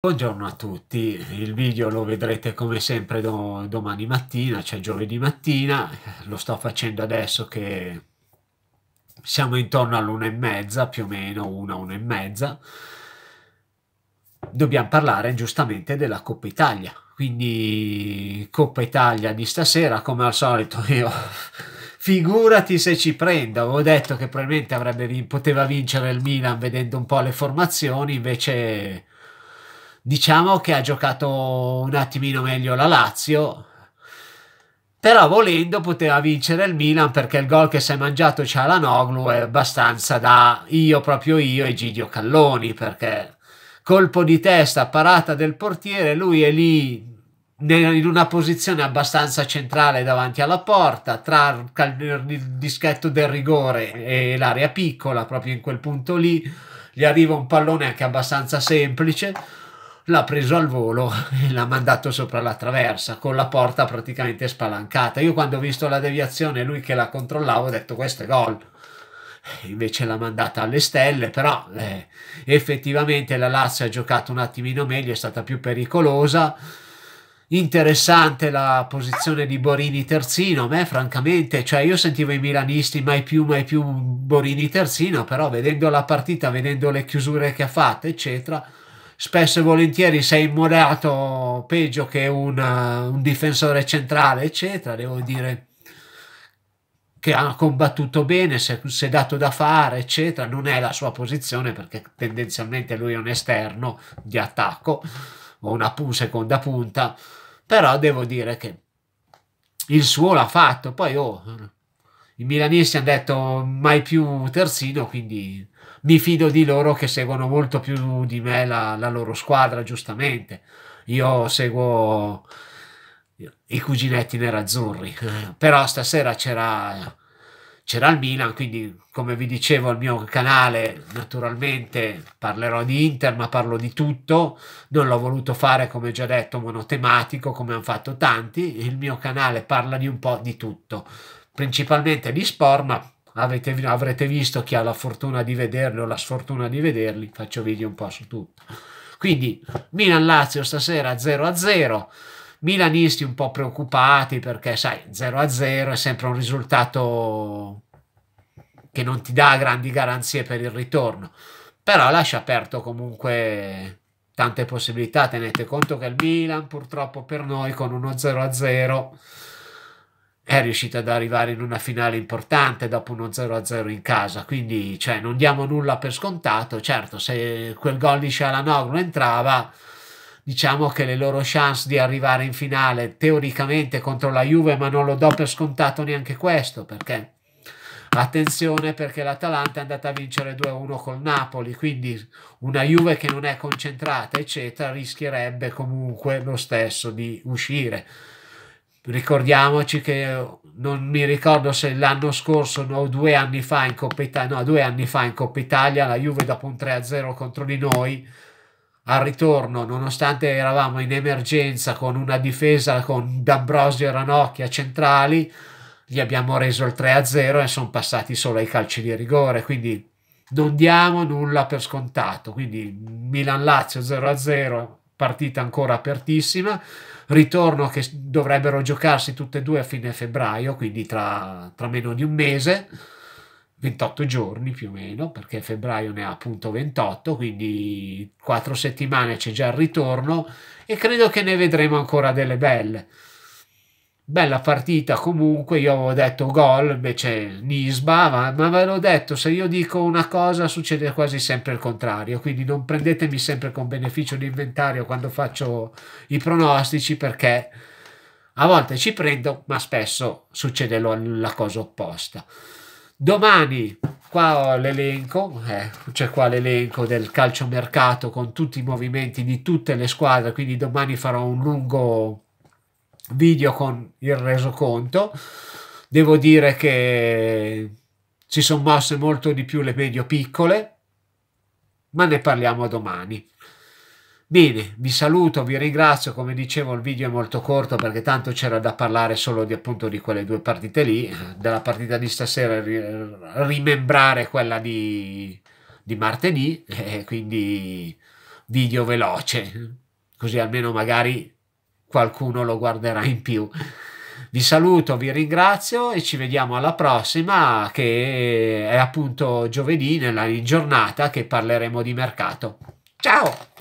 Buongiorno a tutti, il video lo vedrete come sempre do domani mattina, cioè giovedì mattina, lo sto facendo adesso che siamo intorno all'una e mezza, più o meno una, una e mezza. Dobbiamo parlare giustamente della Coppa Italia, quindi Coppa Italia di stasera come al solito io... Figurati se ci prendo, avevo detto che probabilmente avrebbe, poteva vincere il Milan vedendo un po' le formazioni, invece diciamo che ha giocato un attimino meglio la Lazio però volendo poteva vincere il Milan perché il gol che si è mangiato Cialanoglu è abbastanza da io proprio io e Gidio Calloni perché colpo di testa parata del portiere lui è lì in una posizione abbastanza centrale davanti alla porta tra il dischetto del rigore e l'area piccola proprio in quel punto lì gli arriva un pallone anche abbastanza semplice l'ha preso al volo e l'ha mandato sopra la traversa con la porta praticamente spalancata. Io quando ho visto la deviazione, lui che la controllava, ho detto questo è gol. Invece l'ha mandata alle stelle, però eh, effettivamente la Lazio ha giocato un attimino meglio, è stata più pericolosa. Interessante la posizione di Borini terzino, a me francamente, cioè io sentivo i milanisti mai più, mai più Borini terzino, però vedendo la partita, vedendo le chiusure che ha fatto, eccetera, spesso e volentieri sei immorato peggio che una, un difensore centrale, eccetera. Devo dire che ha combattuto bene, si è, dato da fare, eccetera. Non è la sua posizione perché tendenzialmente lui è un esterno di attacco o una seconda punta, però devo dire che il suo l'ha fatto. Poi, oh, i milanesi hanno detto mai più terzino, quindi mi fido di loro che seguono molto più di me la, la loro squadra, giustamente. Io seguo i cuginetti nerazzurri, però stasera c'era, c'era il Milan, quindi come vi dicevo al mio canale naturalmente parlerò di Inter, ma parlo di tutto, non l'ho voluto fare come già detto monotematico, come hanno fatto tanti, il mio canale parla di un po' di tutto principalmente di sport, ma avete, avrete visto chi ha la fortuna di vederli o la sfortuna di vederli, faccio video un po' su tutto. Quindi Milan-Lazio stasera 0-0, milanisti un po' preoccupati perché sai 0-0 è sempre un risultato che non ti dà grandi garanzie per il ritorno, però lascia aperto comunque tante possibilità, tenete conto che il Milan purtroppo per noi con uno 0-0 è riuscita ad arrivare in una finale importante dopo uno 0-0 in casa, quindi cioè, non diamo nulla per scontato, certo se quel gol di Shalanoglu entrava diciamo che le loro chance di arrivare in finale teoricamente contro la Juve, ma non lo do per scontato neanche questo, perché attenzione perché l'Atalanta è andata a vincere 2-1 col Napoli, quindi una Juve che non è concentrata, eccetera, rischierebbe comunque lo stesso di uscire ricordiamoci che non mi ricordo se l'anno scorso o no, due anni fa in Coppa Italia, no, due anni fa in Coppa Italia la Juve dopo un 3-0 contro di noi al ritorno, nonostante eravamo in emergenza con una difesa con D'Ambrosio e Ranocchia centrali, gli abbiamo reso il 3-0 e sono passati solo ai calci di rigore, quindi non diamo nulla per scontato, quindi Milan-Lazio 0-0 partita ancora apertissima, ritorno che dovrebbero giocarsi tutte e due a fine febbraio, quindi tra, tra meno di un mese. 28 giorni più o meno, perché febbraio ne ha appunto 28, quindi 4 settimane c'è già il ritorno e credo che ne vedremo ancora delle belle bella partita comunque, io avevo detto gol, invece Nisba, ma, ma ve l'ho detto, se io dico una cosa succede quasi sempre il contrario, quindi non prendetemi sempre con beneficio l'inventario quando faccio i pronostici perché a volte ci prendo, ma spesso succede la cosa opposta. Domani qua ho l'elenco, eh, c'è qua l'elenco del calciomercato con tutti i movimenti di tutte le squadre, quindi domani farò un lungo video con il resoconto. Devo dire che si sono mosse molto di più le medio piccole, ma ne parliamo domani. Bene, vi saluto, vi ringrazio, come dicevo il video è molto corto perché tanto c'era da parlare solo di appunto di quelle due partite lì, della partita di stasera rimembrare quella di, di martedì, e quindi video veloce, così almeno magari qualcuno lo guarderà in più. Vi saluto, vi ringrazio e ci vediamo alla prossima che è appunto giovedì nella giornata che parleremo di mercato. Ciao!